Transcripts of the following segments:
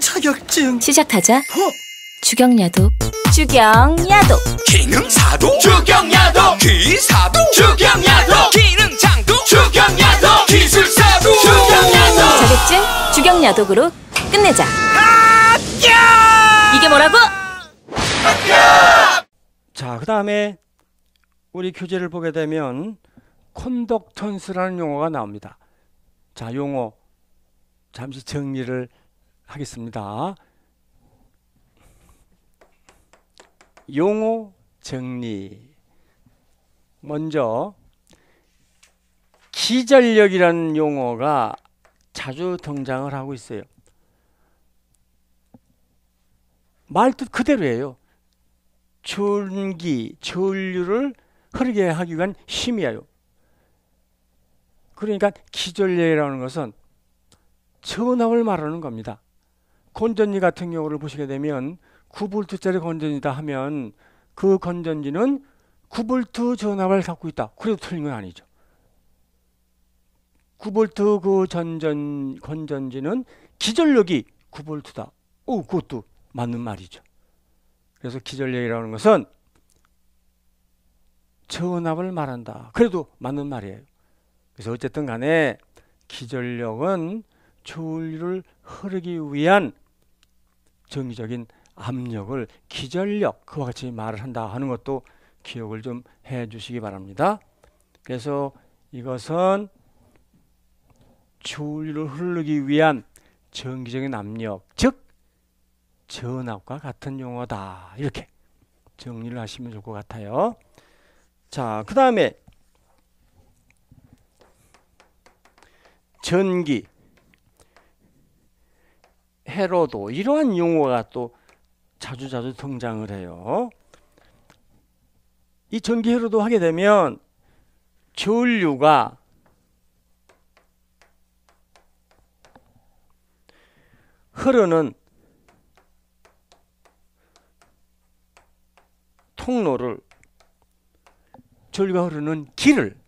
자격증 시작하자 어? 주경야도 주경야도 기능사도 주경야도 기사도 주경야도 기능장도 주경야도 기술사도 주경야도 자격증 주경야독으로 끝내자 이게 뭐라고? 자, 그 다음에 우리 교재를 보게 되면 컨덕턴스라는 용어가 나옵니다. 자, 용어 잠시 정리를 하겠습니다. 용어 정리 먼저 기전력이라는 용어가 자주 등장을 하고 있어요. 말뜻 그대로예요. 전기, 전류를 흐르게 하기 위한 힘이에요. 그러니까 기전력이라는 것은 전압을 말하는 겁니다. 건전지 같은 경우를 보시게 되면 9볼트짜리 건전지다 하면 그 건전지는 9볼트 전압을 갖고 있다. 그래도 틀린 건 아니죠. 9볼트 그 전전 건전지는 기전력이 9볼트다. 오, 그것도 맞는 말이죠. 그래서 기전력이라는 것은 전압을 말한다. 그래도 맞는 말이에요. 그래서 어쨌든 간에 기전력은 전류를 흐르기 위한 정기적인 압력을 기전력 그와 같이 말을 한다 하는 것도 기억을 좀 해 주시기 바랍니다. 그래서 이것은 전류를 흐르기 위한 정기적인 압력 즉 전압과 같은 용어다 이렇게 정리를 하시면 좋을 것 같아요. 자, 그 다음에 전기 회로도 이러한 용어가 또 자주자주 등장을 해요. 이 전기 회로도 하게 되면 전류가 흐르는 통로를 전류가 흐르는 길을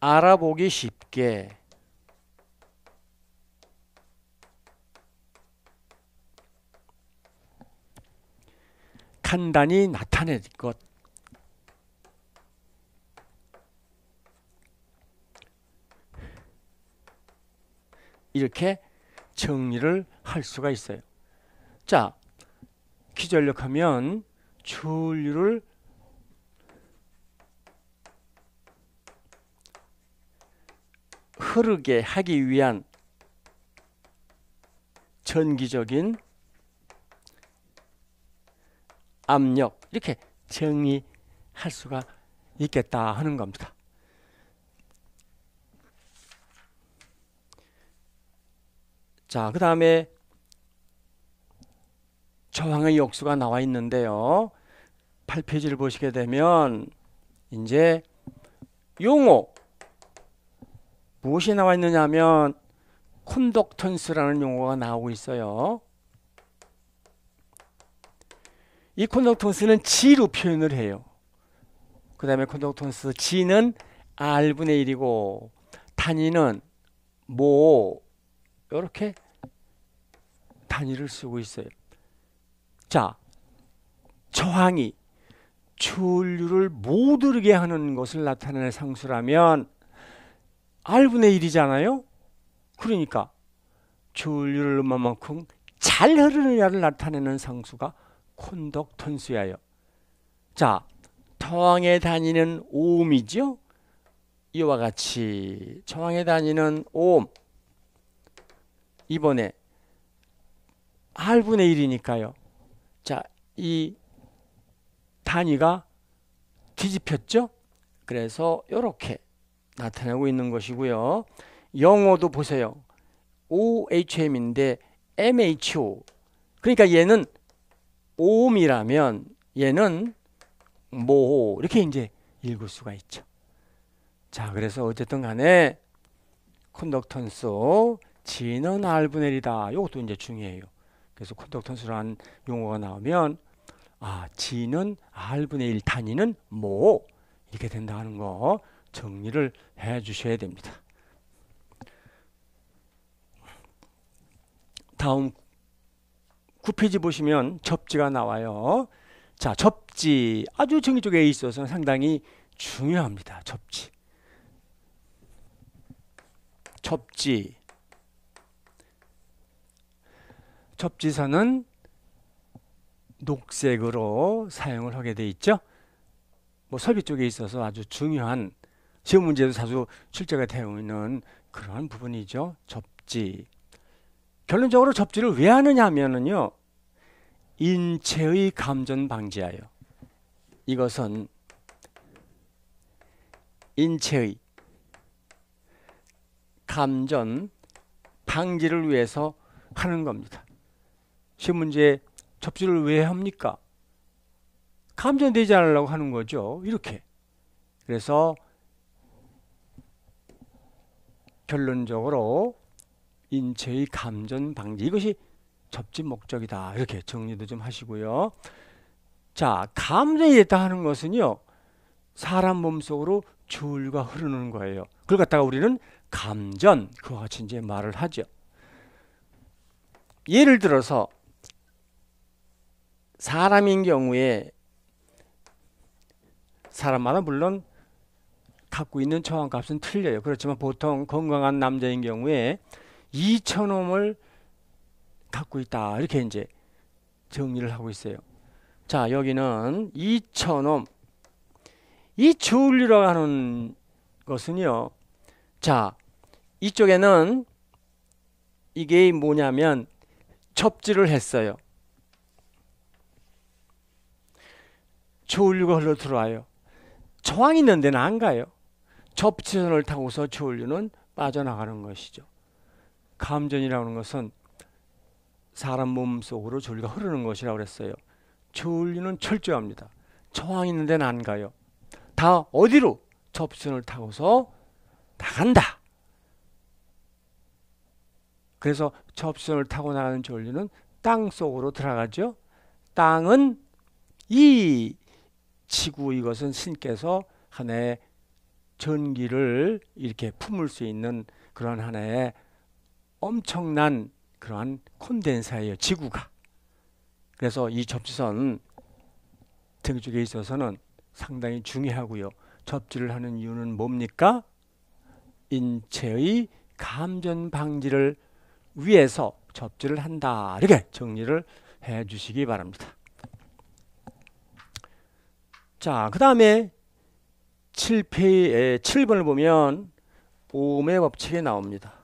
알아보기 쉽게 판단이 나타낼 것 이렇게 정리를 할 수가 있어요. 자, 기전력하면 전류를 흐르게 하기 위한 전기적인 압력 이렇게 정의할 수가 있겠다 하는 겁니다. 자, 그 다음에 저항의 역수가 나와 있는데요. 8페이지를 보시게 되면 이제 용어 무엇이 나와 있느냐 하면 콘덕턴스라는 용어가 나오고 있어요. 이 콘덕턴스는 G로 표현을 해요. 그 다음에 콘덕턴스 G는 R분의 1이고 단위는 모 이렇게 단위를 쓰고 있어요. 자, 저항이 전류를 못 흐르게 하는 것을 나타내는 상수라면 R분의 1이잖아요. 그러니까 전류를 얼마만큼 잘 흐르느냐를 나타내는 상수가 콘덕 턴수하요자 청왕에 다니는 오음이죠 이와 같이 청왕에 다니는 오음 이번에 1분의 1이니까요 자이 단위가 뒤집혔죠 그래서 이렇게 나타내고 있는 것이고요 영어도 보세요 OHM인데 MHO 그러니까 얘는 옴이라면 얘는 모 이렇게 이제 읽을 수가 있죠. 자, 그래서 어쨌든 간에 컨덕턴스 진은 알분엘이다. 이것도 이제 중요해요. 그래서 컨덕턴스라는 용어가 나오면 아, 진은 알분의 1 단위는 뭐 이렇게 된다는 거 정리를 해 주셔야 됩니다. 다음 9페이지 보시면 접지가 나와요. 자, 접지. 아주 정의 쪽에 있어서 상당히 중요합니다. 접지. 접지. 접지선은 녹색으로 사용을 하게 돼 있죠. 뭐 설비 쪽에 있어서 아주 중요한 시험 문제에도 자주 출제가 되어 있는 그런 부분이죠. 접지. 결론적으로 접지를 왜 하느냐 하면은요. 인체의 감전 방지하여. 이것은 인체의 감전 방지를 위해서 하는 겁니다. 시험 문제 접지를 왜 합니까? 감전되지 않으려고 하는 거죠. 이렇게. 그래서 결론적으로 인체의 감전 방지 이것이 접진 목적이다 이렇게 정리도 좀 하시고요. 자 감전이 있다 하는 것은요 사람 몸속으로 줄과 흐르는 거예요. 그걸 갖다가 우리는 감전 그와 같이 이제 말을 하죠. 예를 들어서 사람인 경우에 사람마다 물론 갖고 있는 저항값은 틀려요. 그렇지만 보통 건강한 남자인 경우에 2천옴을 갖고 있다. 이렇게 이제 정리를 하고 있어요. 자, 여기는 2천옴이 주울리라고 하는 것은요. 자, 이쪽에는 이게 뭐냐면 접지를 했어요. 조울류가 흘러 들어와요. 저항 이 있는 데는 안 가요. 접지선을 타고서 조울류는 빠져나가는 것이죠. 감전이라는 것은 사람 몸 속으로 전류가 흐르는 것이라고 그랬어요. 전류는 철저합니다. 저항 있는 데는 안 가요. 다 어디로 접선을 타고서 나간다. 그래서 접선을 타고 나가는 전류는 땅 속으로 들어가죠. 땅은 이 지구 이것은 신께서 하나의 전기를 이렇게 품을 수 있는 그런 하나의 엄청난 그러한 콘덴사예요. 지구가. 그래서 이 접지선 등쪽에 있어서는 상당히 중요하고요. 접지를 하는 이유는 뭡니까? 인체의 감전 방지를 위해서 접지를 한다. 이렇게 정리를 해 주시기 바랍니다. 자, 그 다음에 7페이 7번을 보면 오음의 법칙이 나옵니다.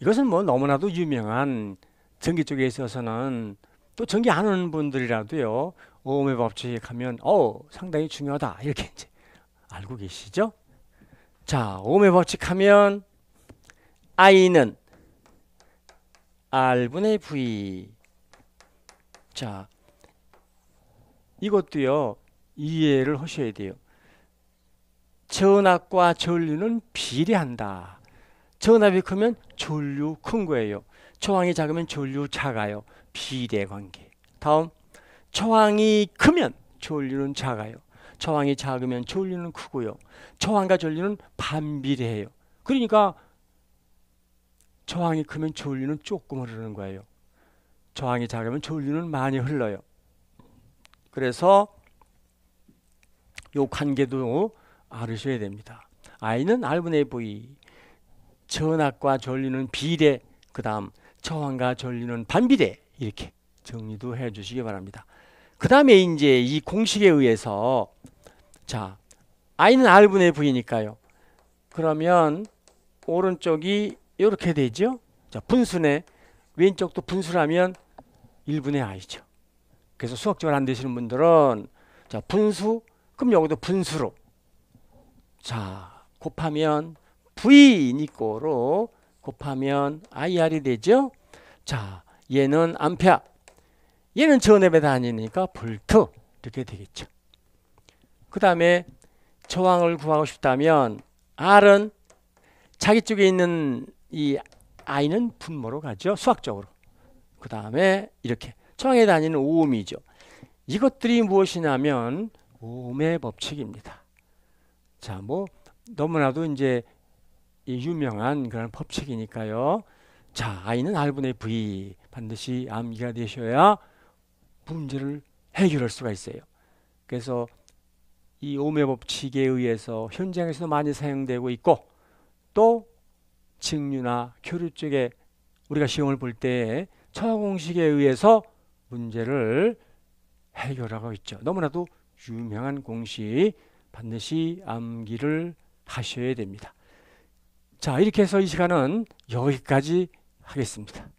이것은 뭐 너무나도 유명한 전기 쪽에 있어서는 또 전기 안 오는 분들이라도요 오음의 법칙 하면 어 상당히 중요하다 이렇게 이제 알고 계시죠? 자 오음의 법칙 하면 I는 R분의 V 자 이것도요 이해를 하셔야 돼요 전압과 전류는 비례한다 전압이 크면 전류 큰 거예요. 초항이 작으면 전류 작아요. 비례관계. 다음 초항이 크면 전류는 작아요. 초항이 작으면 전류는 크고요. 초항과 전류는 반비례해요. 그러니까 저항이 크면 전류는 조금 흐르는 거예요. 저항이 작으면 전류는 많이 흘러요. 그래서 요 관계도 알으셔야 됩니다. I는 R분의 V, 전악과 전리는 비례 그 다음 처왕과 전리는 반비례 이렇게 정리도 해 주시기 바랍니다. 그 다음에 이제 이 공식에 의해서 자 i는 r분의 v니까요. 그러면 오른쪽이 이렇게 되죠. 자 분수네 왼쪽도 분수라면 1분의 i죠. 그래서 수학적으로 안 되시는 분들은 자 분수 그럼 여기도 분수로 자 곱하면 V니꼬로 곱하면 IR이 되죠. 자, 얘는 암페아. 얘는 전압에 다니니까 볼트 이렇게 되겠죠. 그 다음에 저항을 구하고 싶다면 R은 자기 쪽에 있는 이 I는 분모로 가죠. 수학적으로. 그 다음에 이렇게 저항에 다니는 오음이죠. 이것들이 무엇이냐면 오음의 법칙입니다. 자, 뭐 너무나도 이제 이 유명한 그런 법칙이니까요. 자, I는 R분의 V 반드시 암기가 되셔야 문제를 해결할 수가 있어요. 그래서 이 오메 법칙에 의해서 현장에서도 많이 사용되고 있고 또 직류나 교류 쪽에 우리가 시험을 볼때 처공식에 의해서 문제를 해결하고 있죠. 너무나도 유명한 공식 반드시 암기를 하셔야 됩니다. 자, 이렇게 해서 이 시간은 여기까지 하겠습니다.